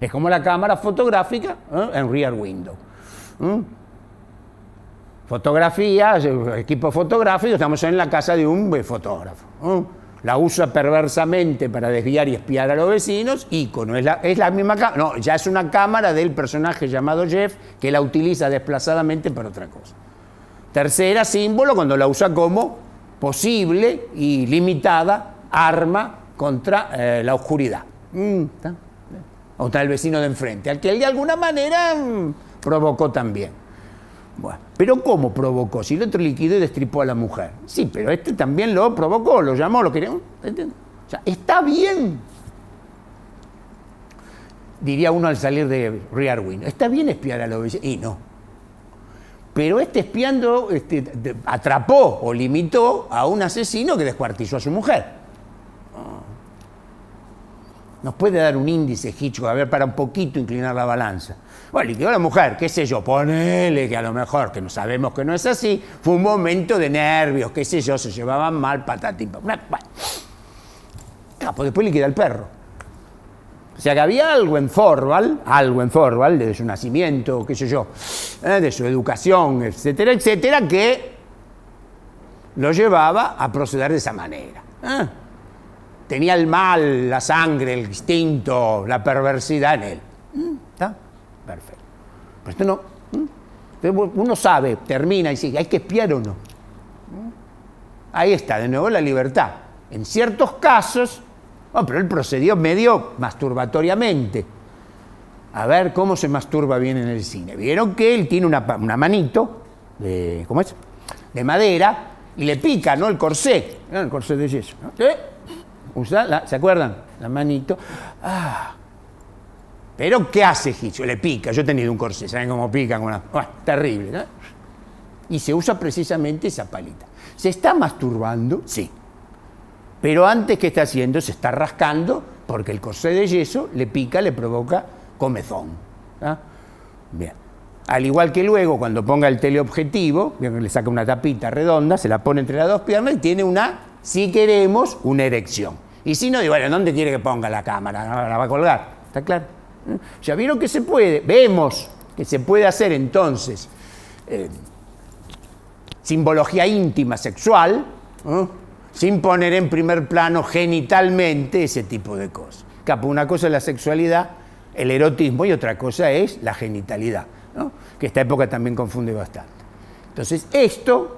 Es como la cámara fotográfica ¿eh? en rear window. ¿eh? fotografía equipo fotográfico, estamos en la casa de un fotógrafo. ¿eh? La usa perversamente para desviar y espiar a los vecinos, y es la, es la misma cámara, no, ya es una cámara del personaje llamado Jeff que la utiliza desplazadamente para otra cosa. Tercera, símbolo, cuando la usa como posible y limitada arma contra la oscuridad. Mm, o tal vecino de enfrente, al que él de alguna manera mm, provocó también. Bueno, pero ¿cómo provocó? Si el otro líquido destripó a la mujer. Sí, pero este también lo provocó, lo llamó, lo quería. está bien. Diría uno al salir de rearwin está bien espiar a los vecinos. Y no. Pero este espiando este, atrapó o limitó a un asesino que descuartizó a su mujer. Nos puede dar un índice, Hitchcock, a ver, para un poquito inclinar la balanza. Bueno, ¿Y a la mujer, qué sé yo, ponele que a lo mejor, que no sabemos que no es así, fue un momento de nervios, qué sé yo, se llevaban mal, patatín, bueno. pues después liquida el perro. O sea que había algo en Forval, algo en Forval, de su nacimiento, qué sé yo, eh, de su educación, etcétera, etcétera, que lo llevaba a proceder de esa manera. ¿eh? tenía el mal, la sangre, el instinto, la perversidad en él. Mm, ¿Está? Perfecto. Pero esto no. uno sabe, termina y sigue. hay que espiar o no. Mm. Ahí está, de nuevo la libertad. En ciertos casos, oh, pero él procedió medio masturbatoriamente. A ver cómo se masturba bien en el cine. Vieron que él tiene una, manito, de, ¿cómo es? De madera, y le pica, ¿no? El corsé. Ah, el corsé de yeso. ¿Se acuerdan? La manito. Ah. Pero ¿qué hace Hitchcock? Le pica. Yo he tenido un corsé, ¿saben cómo pica? Una... terrible. Y se usa precisamente esa palita. ¿Se está masturbando? Sí. Pero antes, ¿qué está haciendo? Se está rascando porque el corsé de yeso le pica, le provoca comezón. ¿ah? Bien. Al igual que luego, cuando ponga el teleobjetivo, le saca una tapita redonda, se la pone entre las dos piernas y tiene una, si queremos, una erección. Y si no, digo, bueno, ¿dónde quiere que ponga la cámara? La va a colgar, ¿está claro? Ya vieron que se puede, vemos que se puede hacer entonces eh, simbología íntima sexual, sin poner en primer plano genitalmente ese tipo de cosas. Capo, una cosa es la sexualidad, el erotismo, y otra cosa es la genitalidad, ¿no? que esta época también confunde bastante. Entonces, esto,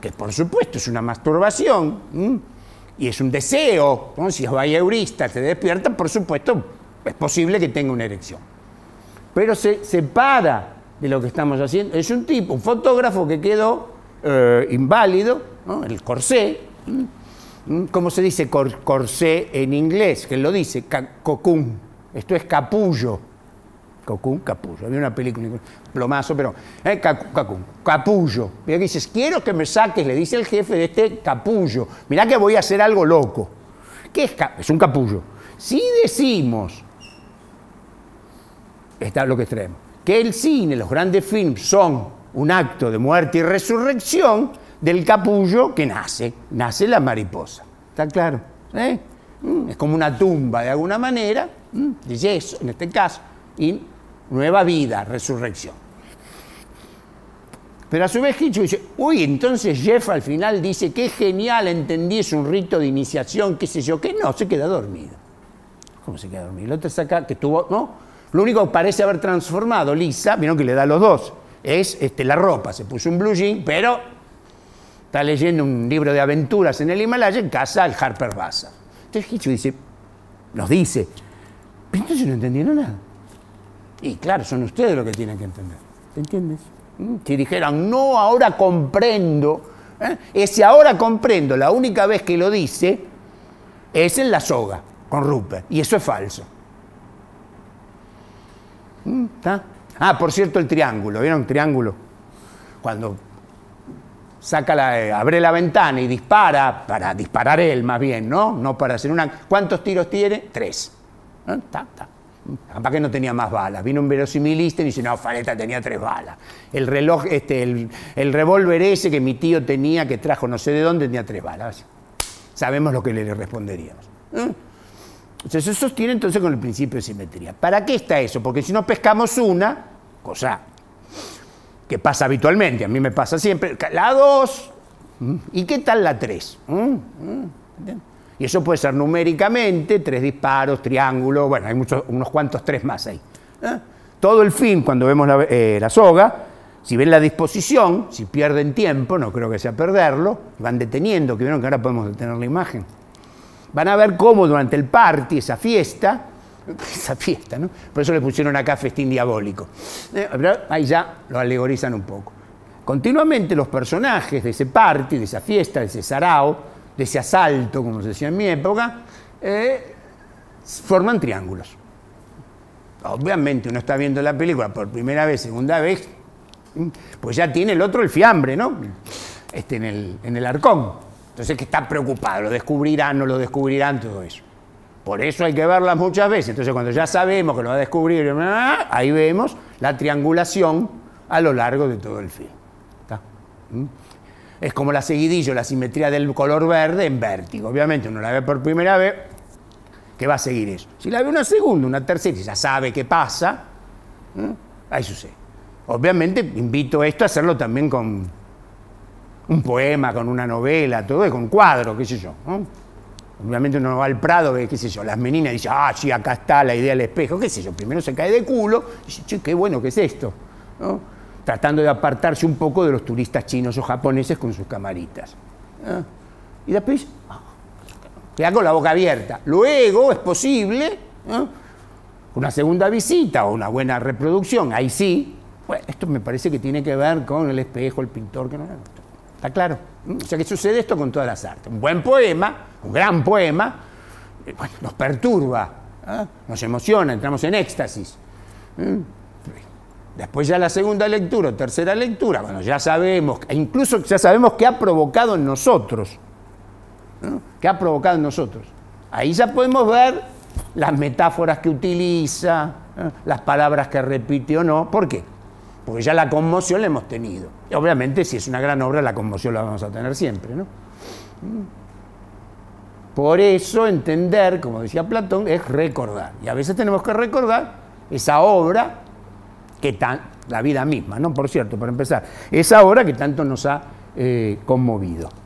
que por supuesto es una masturbación, y es un deseo, ¿no? si es eurista, se despierta, por supuesto, es posible que tenga una erección. Pero se separa de lo que estamos haciendo. Es un tipo, un fotógrafo que quedó eh, inválido, el corsé. ¿Cómo se dice corsé en inglés? Que lo dice, cocún. Esto es capullo. Cocún, capullo. Había una película, plomazo, pero. Eh, cacún, capullo. Mira que dices, quiero que me saques, le dice el jefe de este capullo. Mirá que voy a hacer algo loco. ¿Qué es, es un capullo? Si decimos, está lo que extremo, que el cine, los grandes films, son un acto de muerte y resurrección del capullo que nace, nace la mariposa. ¿Está claro? ¿Eh? Mm, es como una tumba de alguna manera, mm, Dice eso, en este caso, y nueva vida, resurrección. Pero a su vez Hitchcock dice, uy, entonces Jeff al final dice, qué genial, entendí, es un rito de iniciación, qué sé yo, que no, se queda dormido. ¿Cómo se queda dormido? El otro saca que tuvo, ¿no? Lo único que parece haber transformado Lisa, vieron que le da los dos, es este, la ropa, se puso un blue jean, pero está leyendo un libro de aventuras en el Himalaya en casa del Harper Bassa. Entonces Hitchcock dice, nos dice, pero entonces no entendieron nada. Y claro, son ustedes los que tienen que entender. ¿Te entiendes? Mm, si dijeran, no, ahora comprendo. ¿eh? Ese ahora comprendo, la única vez que lo dice, es en la soga, con Rupert. Y eso es falso. Mm, ah, por cierto, el triángulo. ¿Vieron triángulo? Cuando saca la, eh, abre la ventana y dispara, para disparar él más bien, ¿no? No para hacer una... ¿Cuántos tiros tiene? Tres. ¿Está? ¿Eh? Capaz que no tenía más balas. Vino un verosimilista y dice, no, Faleta tenía tres balas. El reloj, este, el, revólver ese que mi tío tenía, que trajo no sé de dónde, tenía tres balas. Sabemos lo que le responderíamos. Entonces, ¿eh? se sostiene entonces con el principio de simetría. ¿Para qué está eso? Porque si no pescamos una, cosa que pasa habitualmente, a mí me pasa siempre, la dos, ¿y qué tal la tres? Y eso puede ser numéricamente, tres disparos, triángulo, bueno, hay muchos, unos cuantos tres más ahí. ¿eh? Todo el fin, cuando vemos eh, la, soga, si ven la disposición, si pierden tiempo, no creo que sea perderlo, van deteniendo, que vieron que ahora podemos detener la imagen. Van a ver cómo durante el party, esa fiesta, esa fiesta, ¿no? Por eso le pusieron acá festín diabólico. Eh, ahí ya lo alegorizan un poco. Continuamente los personajes de ese party, de esa fiesta, de ese sarao, de ese asalto, como se decía en mi época, eh, forman triángulos. Obviamente uno está viendo la película por primera vez, segunda vez, pues ya tiene el otro el fiambre, ¿no? Este, en, el, en el arcón. Entonces que está preocupado, lo descubrirán, no lo descubrirán, todo eso. Por eso hay que verlas muchas veces. Entonces cuando ya sabemos que lo va a descubrir, ahí vemos la triangulación a lo largo de todo el film. ¿Está? ¿Mm? es como la seguidillo, la simetría del color verde en vértigo. Obviamente uno la ve por primera vez, que va a seguir eso. Si la ve una segunda, una tercera, y ya sabe qué pasa, ahí sucede. Obviamente invito esto a hacerlo también con un poema, con una novela, todo, con cuadros, qué sé yo. Obviamente uno va al Prado, ve, qué sé yo, las meninas y dice, ah, sí, acá está la idea del espejo, qué sé yo, primero se cae de culo, y dice, che, qué bueno que es esto. ¿no? tratando de apartarse un poco de los turistas chinos o japoneses con sus camaritas. ¿Ah? Y después, ah, queda con la boca abierta. Luego es posible, ¿ah? una segunda visita o una buena reproducción, ahí sí. Bueno, esto me parece que tiene que ver con el espejo, el pintor, que no ¿Está claro? Mm, o sea que sucede esto con todas las artes. Un buen poema, un gran poema, eh, bueno, nos perturba, nos emociona, entramos en éxtasis. ¿Mm? Después ya la segunda lectura o tercera lectura, bueno, ya sabemos, e incluso ya sabemos qué ha provocado en nosotros, ¿no? qué ha provocado en nosotros. Ahí ya podemos ver las metáforas que utiliza, las palabras que repite o no. ¿Por qué? Porque ya la conmoción la hemos tenido. obviamente, si es una gran obra, la conmoción la vamos a tener siempre, ¿no? Mm. Por eso entender, como decía Platón, es recordar. Y a veces tenemos que recordar esa obra que tan, la vida misma, ¿no? Por cierto, para empezar, esa obra que tanto nos ha eh, conmovido.